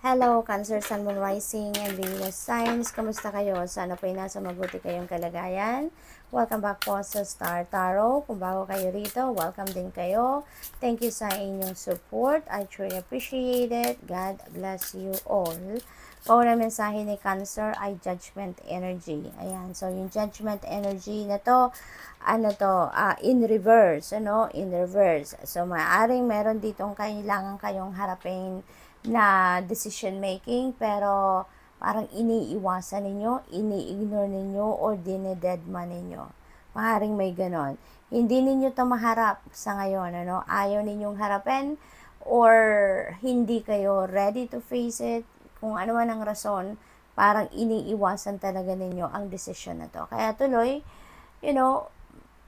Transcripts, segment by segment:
Hello, Cancer, Sun, Moon, Rising, and Venus Signs. Kamusta kayo? Sana po ay nasa mabuti kayong kalagayan. Welcome back po sa Star Tarot. Kung bago kayo rito, welcome din kayo. Thank you sa inyong support. I truly appreciate it. God bless you all. Pauna mensahe ni Cancer ay judgment energy. Ayan, so yung judgment energy na to, ano to, uh, in reverse, ano, in reverse. So, maaaring meron ditong kailangan kayong harapin na decision making pero parang iniiwasan ninyo, ini-ignore ninyo, or dinededman ninyo. Maharing may ganon. Hindi ninyo to maharap sa ngayon, ano? Ayaw ninyong harapin or hindi kayo ready to face it. Kung ano man ang rason, parang iniiwasan talaga ninyo ang decision na to. Kaya tuloy, you know,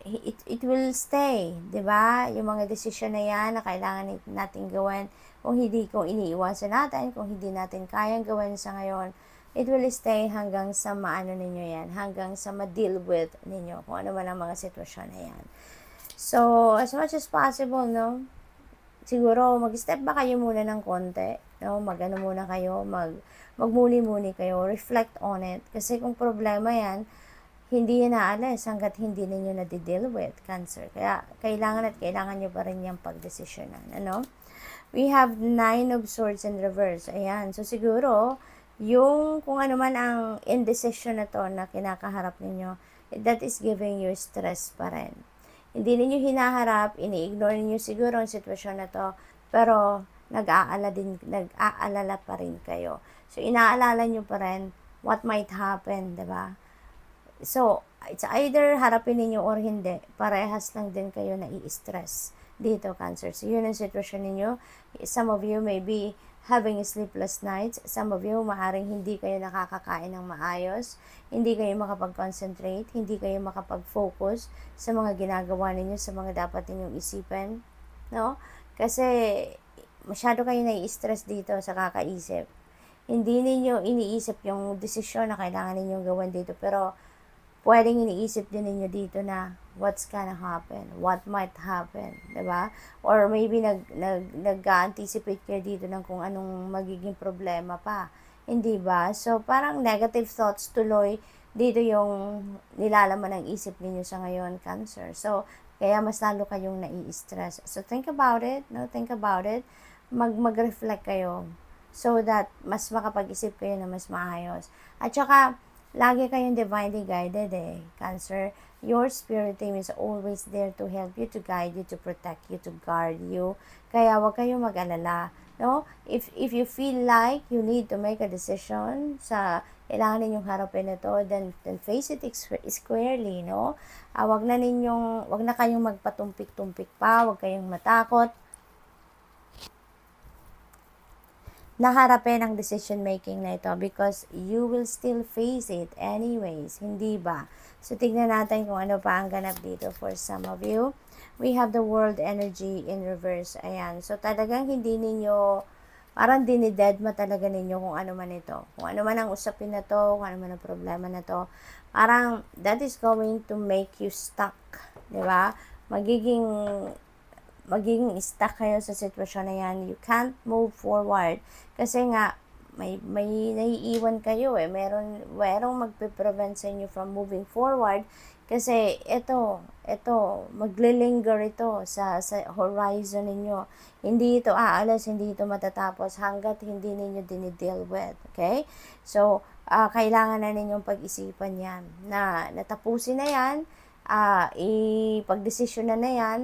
it, it will stay, di ba? Yung mga decision na yan na kailangan natin gawin kung hindi, kung iniiwasan natin, kung hindi natin kayang gawin sa ngayon, it will stay hanggang sa maano ninyo yan, hanggang sa ma-deal with ninyo, kung ano man ang mga sitwasyon na yan. So, as much as possible, no, siguro mag-step ba kayo muna ng konti, no, mag-ano muna kayo, mag, magmuli-muli kayo, reflect on it, kasi kung problema yan, hindi yan naalis hanggat hindi ninyo na-deal with cancer. Kaya, kailangan at kailangan nyo pa rin yung pagdesisyonan, ano? we have nine of swords in reverse. Ayan. So, siguro, yung kung ano man ang indecision na to na kinakaharap ninyo, that is giving you stress pa rin. Hindi ninyo hinaharap, ini-ignore ninyo siguro ang sitwasyon na to, pero nag aala din, nag-aalala pa rin kayo. So, inaalala nyo pa rin what might happen, ba diba? So, it's either harapin ninyo or hindi. Parehas lang din kayo na i-stress dito, Cancer. So, yun ang sitwasyon ninyo. Some of you may be having sleepless nights. Some of you, maaring hindi kayo nakakakain ng maayos, hindi kayo makapag-concentrate, hindi kayo makapag-focus sa mga ginagawa ninyo, sa mga dapat ninyong isipin. No? Kasi, masyado kayo nai-stress dito sa kakaisip. Hindi ninyo iniisip yung desisyon na kailangan ninyong gawin dito. Pero, pwedeng iniisip din ninyo dito na what's gonna happen, what might happen, ba? Diba? Or maybe nag, nag, nag-anticipate kayo dito ng kung anong magiging problema pa. Hindi ba? So, parang negative thoughts tuloy dito yung nilalaman ng isip niyo sa ngayon, Cancer. So, kaya mas lalo kayong nai-stress. So, think about it, no? Think about it. Mag, mag-reflect kayo so that mas makapag-isip kayo na mas maayos. At saka, Lagi kayong divinely guided eh, Cancer. Your spirit team is always there to help you, to guide you, to protect you, to guard you. Kaya wag kayong mag-alala. No? If, if you feel like you need to make a decision sa kailangan ninyong harapin ito, then, then face it squarely, no? Ah, wag na ninyong, wag na kayong magpatumpik-tumpik pa, wag kayong matakot. naharapin ang decision making na ito because you will still face it anyways, hindi ba? So, tignan natin kung ano pa ang ganap dito for some of you. We have the world energy in reverse. Ayan. So, talagang hindi ninyo, parang dinidedma talaga ninyo kung ano man ito. Kung ano man ang usapin na to, kung ano man ang problema na to. Parang, that is going to make you stuck. ba diba? Magiging magiging stuck kayo sa sitwasyon na yan. You can't move forward. Kasi nga, may, may naiiwan kayo eh. Meron, merong magpiprevent sa inyo from moving forward. Kasi ito, ito, maglilinger ito sa, sa horizon ninyo. Hindi ito aalas, hindi ito matatapos hanggat hindi ninyo dinideal with. Okay? So, uh, kailangan na ninyong pag-isipan yan. Na natapusin na yan, uh, ipag-desisyon na na yan,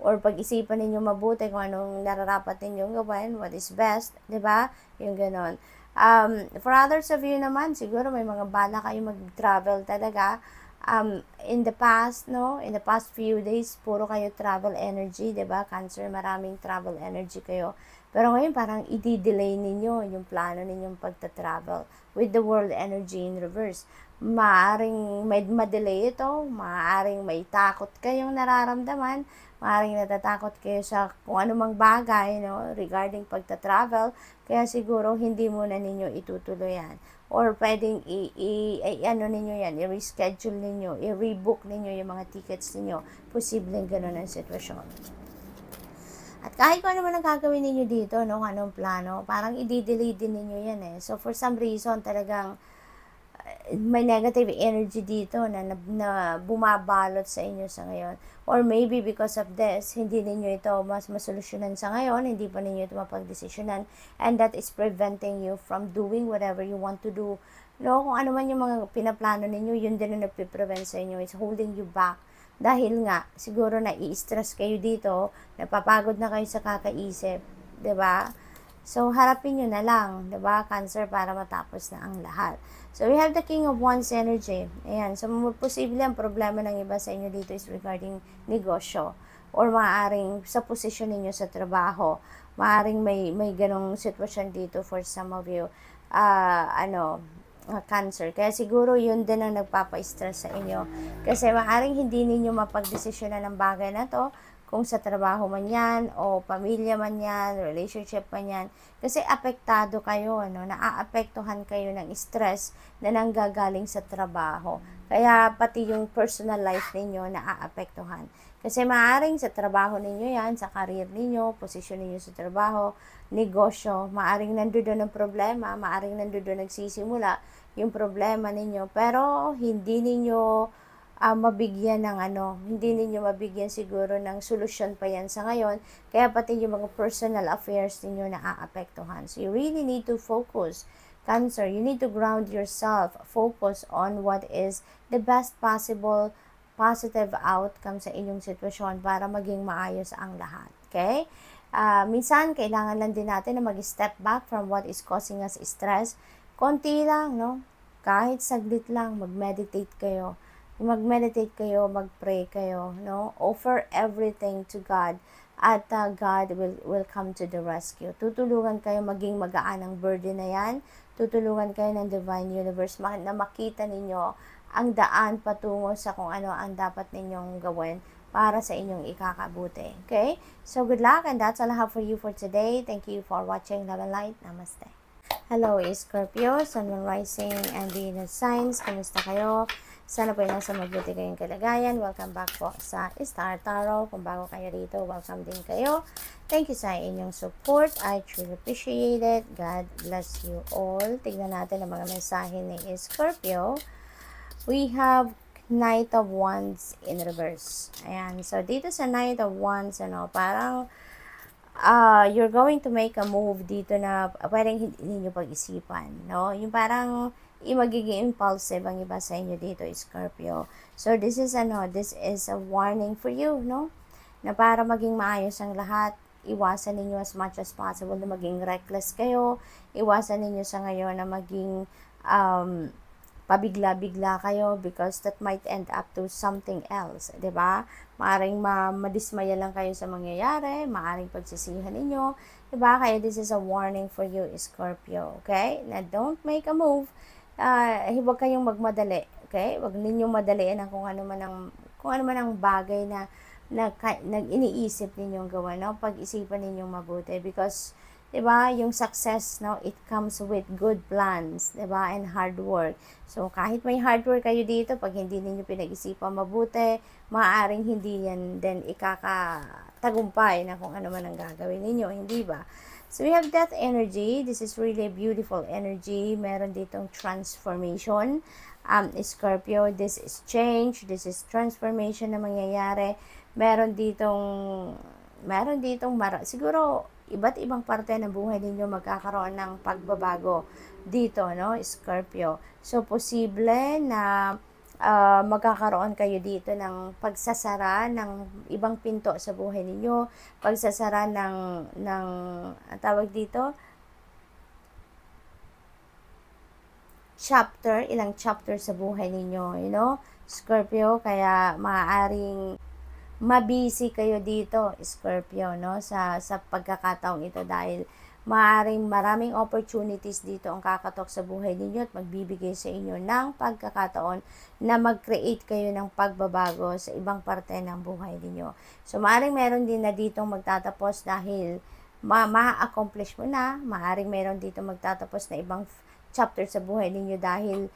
or pag-isipan ninyo mabuti kung anong nararapat ninyong gawin, what is best, di ba? Yung ganon. Um, for others of you naman, siguro may mga bala kayo mag-travel talaga. Um, in the past, no? In the past few days, puro kayo travel energy, di ba? Cancer, maraming travel energy kayo. Pero ngayon, parang i-delay ninyo yung plano ninyong pagta-travel with the world energy in reverse maaring may ma-delay ito, maaring may takot kayong nararamdaman, Maring natatakot kayo sa kung anumang bagay no, regarding pagta-travel, kaya siguro hindi muna ninyo itutuloy yan. Or pwedeng i, i, i ano ninyo yan, i-reschedule ninyo, i-rebook ninyo yung mga tickets ninyo. Posibleng ganun ang sitwasyon. At kahit kung ano man ang gagawin ninyo dito, no, anong plano, parang i-delay din ninyo yan eh. So for some reason talagang eh, may negative energy dito na, na, na bumabalot sa inyo sa ngayon Or maybe because of this, hindi ninyo ito mas masolusyonan sa ngayon, hindi pa ninyo ito mapagdesisyonan, and that is preventing you from doing whatever you want to do. No, kung ano man yung mga pinaplano ninyo, yun din ang nagpiprevent sa inyo. It's holding you back. Dahil nga, siguro na i-stress kayo dito, napapagod na kayo sa kakaisip. ba? Diba? So, harapin nyo na lang, ba diba? Cancer para matapos na ang lahat. So, we have the King of Wands energy. Ayan. So, posible ang problema ng iba sa inyo dito is regarding negosyo or maaaring sa position ninyo sa trabaho. Maaaring may, may ganong sitwasyon dito for some of you. Uh, ano, uh, cancer. Kaya siguro yun din ang nagpapa-stress sa inyo. Kasi maaaring hindi ninyo mapagdesisyonan ng bagay na to kung sa trabaho man yan, o pamilya man yan, relationship man yan. Kasi apektado kayo, ano, naaapektuhan kayo ng stress na nanggagaling sa trabaho. Kaya pati yung personal life ninyo naaapektuhan. Kasi maaring sa trabaho ninyo yan, sa career ninyo, posisyon ninyo sa trabaho, negosyo, maaring nandoon ang problema, maaring nandoon nagsisimula yung problema ninyo, pero hindi ninyo uh, mabigyan ng ano, hindi ninyo mabigyan siguro ng solusyon pa yan sa ngayon, kaya pati yung mga personal affairs ninyo naaapektuhan. So you really need to focus Cancer, you need to ground yourself, focus on what is the best possible positive outcome sa inyong sitwasyon para maging maayos ang lahat. Okay? Uh, minsan, kailangan lang din natin na mag-step back from what is causing us stress. Konti lang, no? Kahit saglit lang, mag-meditate kayo mag-meditate kayo, mag-pray kayo, no? Offer everything to God at uh, God will, will come to the rescue. Tutulungan kayo maging magaan ang burden na yan. Tutulungan kayo ng Divine Universe na makita ninyo ang daan patungo sa kung ano ang dapat ninyong gawin para sa inyong ikakabuti. Okay? So, good luck and that's all I have for you for today. Thank you for watching Love and Light. Namaste. Hello, Scorpio, Sun, Rising, and Venus Signs. Kamusta kayo? Sana po ay nasa mabuti kayong kalagayan. Welcome back po sa Star Tarot. Kung bago kayo rito, welcome din kayo. Thank you sa inyong support. I truly appreciate it. God bless you all. Tignan natin ang mga mensahe ni Scorpio. We have Knight of Wands in reverse. Ayan. So, dito sa Knight of Wands, ano, parang uh, you're going to make a move dito na pwedeng hindi nyo pag-isipan. No? Yung parang magiging impulsive ang iba sa inyo dito, Scorpio. So, this is ano, this is a warning for you, no? Na para maging maayos ang lahat, iwasan ninyo as much as possible na maging reckless kayo. Iwasan ninyo sa ngayon na maging um, pabigla-bigla kayo because that might end up to something else, ba? Diba? Maaring ma madismaya lang kayo sa mangyayari, maaring pagsisihan ninyo, ba? Diba? Kaya this is a warning for you, Scorpio, okay? Na don't make a move uh, huwag kayong magmadali. Okay? Huwag ninyong madaliin ang kung ano man ang kung ano man ang bagay na nag, nag iniisip ninyong gawin, no? Pag-isipan ninyong mabuti because 'di ba, yung success no, it comes with good plans, 'di ba, and hard work. So kahit may hard work kayo dito, pag hindi niyo pinag-isipan mabuti, maaring hindi yan then ikakatagumpay na kung ano man ang gagawin niyo, hindi ba? So, we have death energy. This is really beautiful energy. Meron ditong transformation. Um, Scorpio, this is change. This is transformation na mangyayari. Meron ditong, meron ditong, mar siguro, iba't ibang parte ng buhay ninyo magkakaroon ng pagbabago dito, no? Scorpio. So, posible na uh, magkakaroon kayo dito ng pagsasara ng ibang pinto sa buhay ninyo, pagsasara ng, ng tawag dito, chapter, ilang chapter sa buhay ninyo, you know, Scorpio, kaya maaaring mabisi kayo dito, Scorpio, no? Sa, sa pagkakataong ito dahil maaring maraming opportunities dito ang kakatok sa buhay ninyo at magbibigay sa inyo ng pagkakataon na mag-create kayo ng pagbabago sa ibang parte ng buhay ninyo. So, maaring meron din na dito magtatapos dahil ma- ma-accomplish mo na, maaring meron dito magtatapos na ibang chapter sa buhay ninyo dahil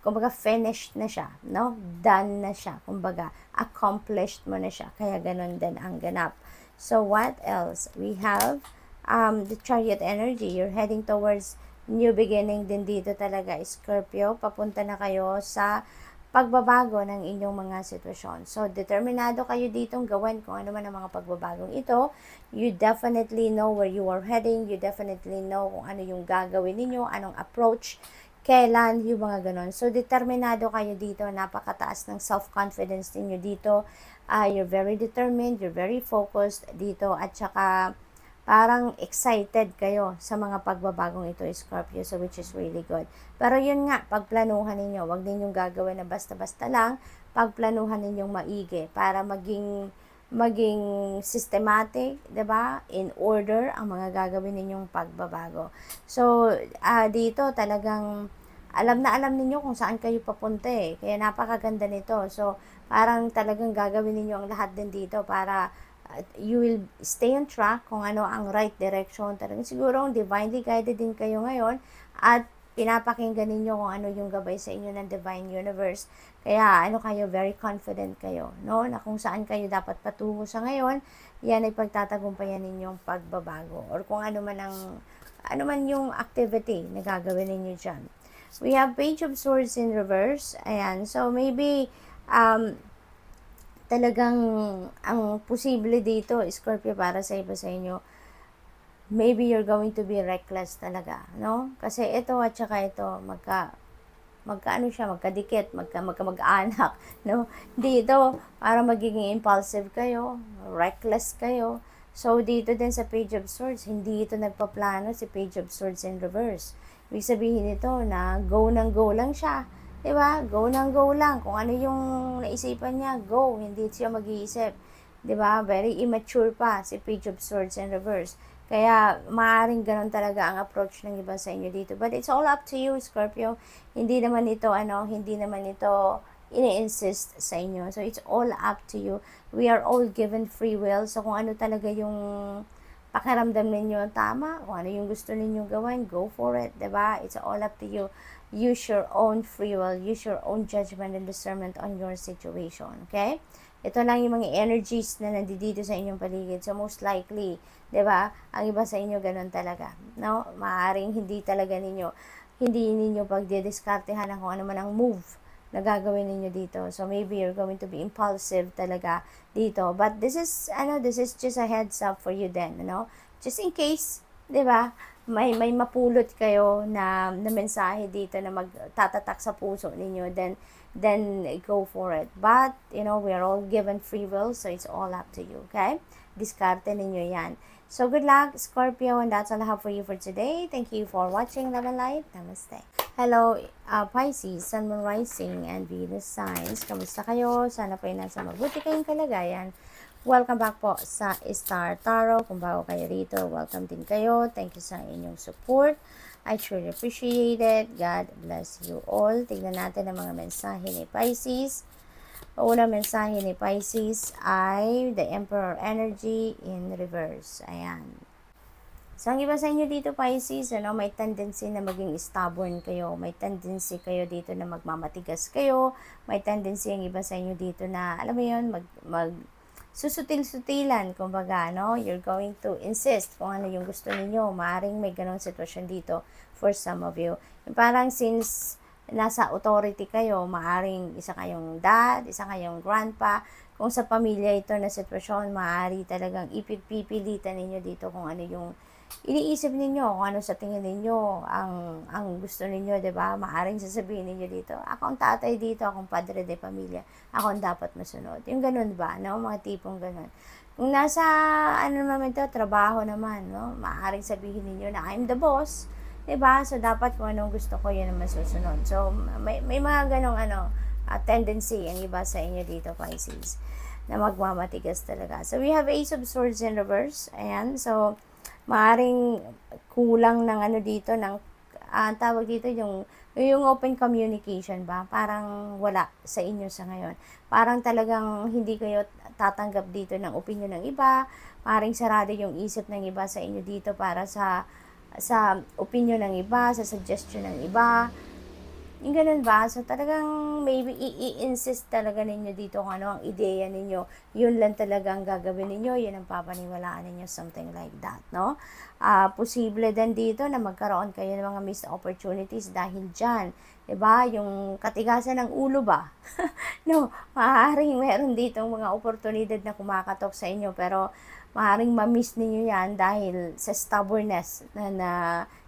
kumbaga finished na siya, no? Done na siya, kumbaga accomplished mo na siya. Kaya ganun din ang ganap. So what else? We have um, the chariot energy. You're heading towards new beginning din dito talaga, Scorpio. Papunta na kayo sa pagbabago ng inyong mga sitwasyon. So, determinado kayo ditong gawin kung ano man ang mga pagbabagong ito. You definitely know where you are heading. You definitely know kung ano yung gagawin ninyo, anong approach kailan, yung mga ganun. So, determinado kayo dito, napakataas ng self-confidence ninyo dito. Uh, you're very determined, you're very focused dito, at saka parang excited kayo sa mga pagbabagong ito, Scorpio, so which is really good. Pero yun nga, pagplanuhan ninyo, Huwag ninyong gagawin na basta-basta lang, pagplanuhan ninyong maigi para maging maging systematic, 'di ba? In order ang mga gagawin ninyong pagbabago. So, uh, dito talagang alam na alam ninyo kung saan kayo papunta eh. Kaya napakaganda nito. So, parang talagang gagawin niyo ang lahat din dito para uh, you will stay on track kung ano ang right direction. Talagang siguro divinely guided din kayo ngayon at pinapakinggan ninyo kung ano yung gabay sa inyo ng divine universe. Kaya ano kayo, very confident kayo, no? Na kung saan kayo dapat patungo sa ngayon, yan ay pagtatagumpayan ninyong pagbabago or kung ano man ang ano man yung activity na gagawin ninyo dyan. We have Page of Swords in reverse. Ayan. So, maybe um, talagang ang posible dito, Scorpio, para sa iba sa inyo, maybe you're going to be reckless talaga, no? Kasi ito at saka ito, magka, magkaano siya, magkadikit, magka, magka mag-anak, no? Dito, para magiging impulsive kayo, reckless kayo. So, dito din sa Page of Swords, hindi ito nagpaplano si Page of Swords in reverse. Ibig sabihin ito na go ng go lang siya. Diba? Go ng go lang. Kung ano yung naisipan niya, go. Hindi siya mag-iisip. Diba? Very immature pa si Page of Swords in reverse. Kaya, maaaring ganun talaga ang approach ng iba sa inyo dito. But it's all up to you, Scorpio. Hindi naman ito, ano, hindi naman ito ini-insist sa inyo. So, it's all up to you. We are all given free will. So, kung ano talaga yung pakiramdam ninyo tama, kung ano yung gusto ninyo gawin, go for it, ba diba? It's all up to you. Use your own free will. Use your own judgment and discernment on your situation, okay? ito lang yung mga energies na nandito sa inyong paligid. So, most likely, di ba ang iba sa inyo ganun talaga. No? Maaring hindi talaga ninyo, hindi ninyo pagdidiskartehan na kung ano man ang move na gagawin ninyo dito. So, maybe you're going to be impulsive talaga dito. But this is, ano, this is just a heads up for you then, no? Just in case, di ba, may, may mapulot kayo na, na mensahe dito na magtatatak sa puso ninyo, then then go for it. But, you know, we are all given free will, so it's all up to you, okay? Diskarte ninyo yan. So, good luck, Scorpio, and that's all I have for you for today. Thank you for watching Love and Light. Namaste. Hello, uh, Pisces, Sun, Moon, Rising, and Venus Signs. Kamusta kayo? Sana po ay nasa mabuti kayong kalagayan. Welcome back po sa Star Tarot. Kung bago kayo rito, welcome din kayo. Thank you sa inyong support. I truly appreciate it. God bless you all. Tingnan natin ang mga mensahe ni Pisces. Unang mensahe ni Pisces ay the Emperor Energy in Reverse. Ayan. So, ang iba sa inyo dito, Pisces, ano, may tendency na maging stubborn kayo. May tendency kayo dito na magmamatigas kayo. May tendency ang iba sa inyo dito na, alam mo yun, mag, mag, susutil-sutilan, kumbaga, no? You're going to insist kung ano yung gusto ninyo. Maaring may ganong sitwasyon dito for some of you. Yung parang since nasa authority kayo, maaring isa kayong dad, isa kayong grandpa, kung sa pamilya ito na sitwasyon, maari talagang ipipilitan ninyo dito kung ano yung iniisip ninyo kung ano sa tingin ninyo ang ang gusto ninyo, 'di ba? Maaring sasabihin niyo dito, ako ang tatay dito, ako ang padre de pamilya, ako ang dapat masunod. Yung ganun ba, no? Mga tipong ganun. Kung nasa ano naman ito, trabaho naman, no? Maaring sabihin niyo na I'm the boss, 'di ba? So dapat kung anong gusto ko, 'yun ang masusunod. So may may mga ganung ano, uh, tendency ang iba sa inyo dito, Pisces na magmamatigas talaga. So, we have Ace of Swords in reverse. Ayan. So, maaring kulang ng ano dito ng ah, ang uh, tawag dito yung yung open communication ba parang wala sa inyo sa ngayon parang talagang hindi kayo tatanggap dito ng opinion ng iba parang sarado yung isip ng iba sa inyo dito para sa sa opinion ng iba sa suggestion ng iba yung ganun ba? So, talagang maybe i-insist talaga ninyo dito kung ano ang ideya ninyo. Yun lang talaga ang gagawin ninyo. Yun ang papaniwalaan ninyo. Something like that, no? Uh, posible din dito na magkaroon kayo ng mga missed opportunities dahil dyan. Diba? Yung katigasan ng ulo ba? no, maaaring meron dito mga oportunidad na kumakatok sa inyo pero maaaring ma-miss ninyo yan dahil sa stubbornness na, na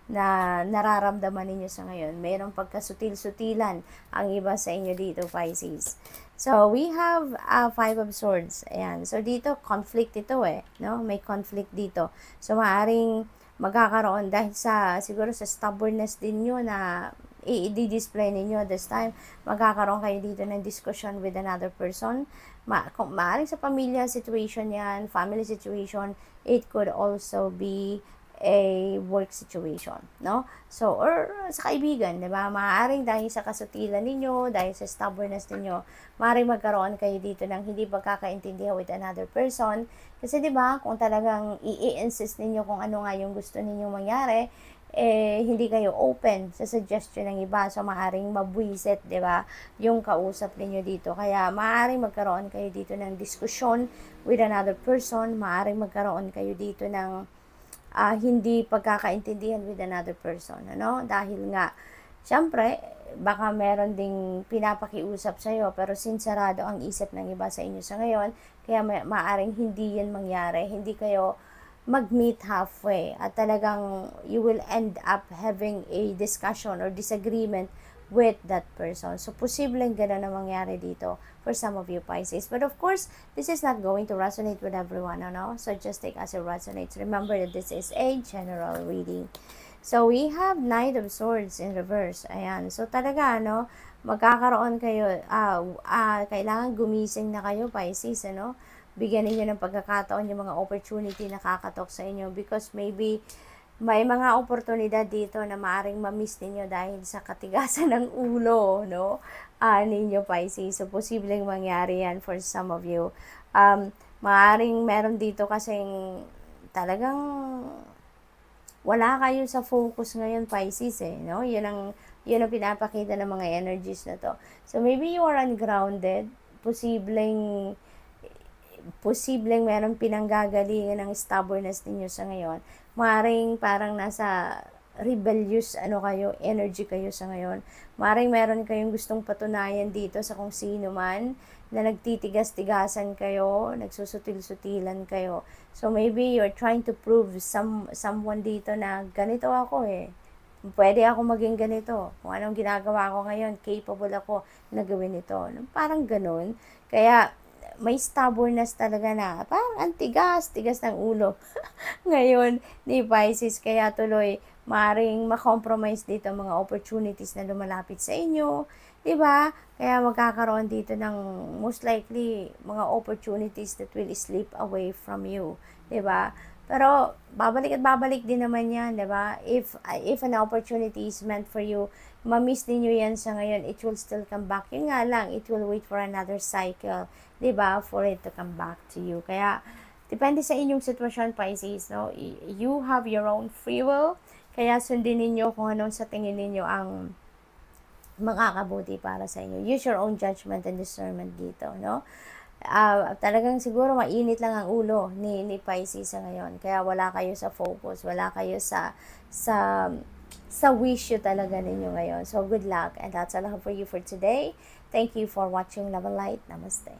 na nararamdaman ninyo sa ngayon. Mayroong pagkasutil-sutilan ang iba sa inyo dito, Pisces. So, we have uh, Five of Swords. Ayan. So, dito, conflict ito eh. No? May conflict dito. So, maaring magkakaroon dahil sa, siguro sa stubbornness din nyo na i-display ninyo this time, magkakaroon kayo dito ng discussion with another person. Ma kung sa pamilya situation yan, family situation, it could also be a work situation, no? So, or sa kaibigan, di ba? Maaaring dahil sa kasutilan ninyo, dahil sa stubbornness ninyo, maaaring magkaroon kayo dito ng hindi pagkakaintindihan with another person. Kasi di ba, kung talagang i-insist ninyo kung ano nga yung gusto ninyong mangyari, eh, hindi kayo open sa suggestion ng iba. So, maaaring mabwisit, di ba, yung kausap ninyo dito. Kaya, maaaring magkaroon kayo dito ng diskusyon with another person. Maaaring magkaroon kayo dito ng uh, hindi pagkakaintindihan with another person, ano? Dahil nga, syempre, baka meron ding pinapakiusap sa iyo pero sinsarado ang isip ng iba sa inyo sa ngayon kaya ma- maaring hindi yan mangyari hindi kayo mag-meet halfway at talagang you will end up having a discussion or disagreement with that person. So, posibleng ganun na mangyari dito for some of you Pisces. But of course, this is not going to resonate with everyone, ano? So, just take as it resonates. Remember that this is a general reading. So, we have Knight of Swords in reverse. Ayan. So, talaga, ano, magkakaroon kayo, ah, ah, kailangan gumising na kayo, Pisces, ano? Bigyan niyo ng pagkakataon yung mga opportunity na kakatok sa inyo because maybe may mga oportunidad dito na maaring mamiss ninyo dahil sa katigasan ng ulo, no? Uh, ninyo Pisces. So, posibleng mangyari yan for some of you. Um, maaring meron dito kasing talagang wala kayo sa focus ngayon, Pisces, eh, no? Yan ang, yan ang pinapakita ng mga energies na to. So, maybe you are ungrounded. Posibleng posibleng meron pinanggagalingan ng stubbornness ninyo sa ngayon Maring parang nasa rebellious ano kayo, energy kayo sa ngayon. Maring meron kayong gustong patunayan dito sa kung sino man na nagtitigas-tigasan kayo, nagsusutil-sutilan kayo. So maybe you're trying to prove some someone dito na ganito ako eh. Pwede ako maging ganito. Kung anong ginagawa ko ngayon, capable ako na gawin ito. Parang ganun. Kaya may stubbornness talaga na parang antigas, tigas ng ulo. Ngayon, ni Pisces, kaya tuloy maring makompromise dito mga opportunities na lumalapit sa inyo. 'di ba? Kaya magkakaroon dito ng most likely mga opportunities that will slip away from you, 'di ba? Pero babalik at babalik din naman yan, di ba? If, if an opportunity is meant for you, mamiss din nyo yan sa ngayon, it will still come back. Yun nga lang, it will wait for another cycle, di ba, for it to come back to you. Kaya, depende sa inyong sitwasyon, Pisces, no? You have your own free will, kaya sundin niyo kung anong sa tingin niyo ang makakabuti para sa inyo. Use your own judgment and discernment dito, no? uh, talagang siguro mainit lang ang ulo ni, ni Pisces sa ngayon. Kaya wala kayo sa focus, wala kayo sa, sa, sa wish you talaga ninyo ngayon. So, good luck and that's all for you for today. Thank you for watching Love and Light. Namaste.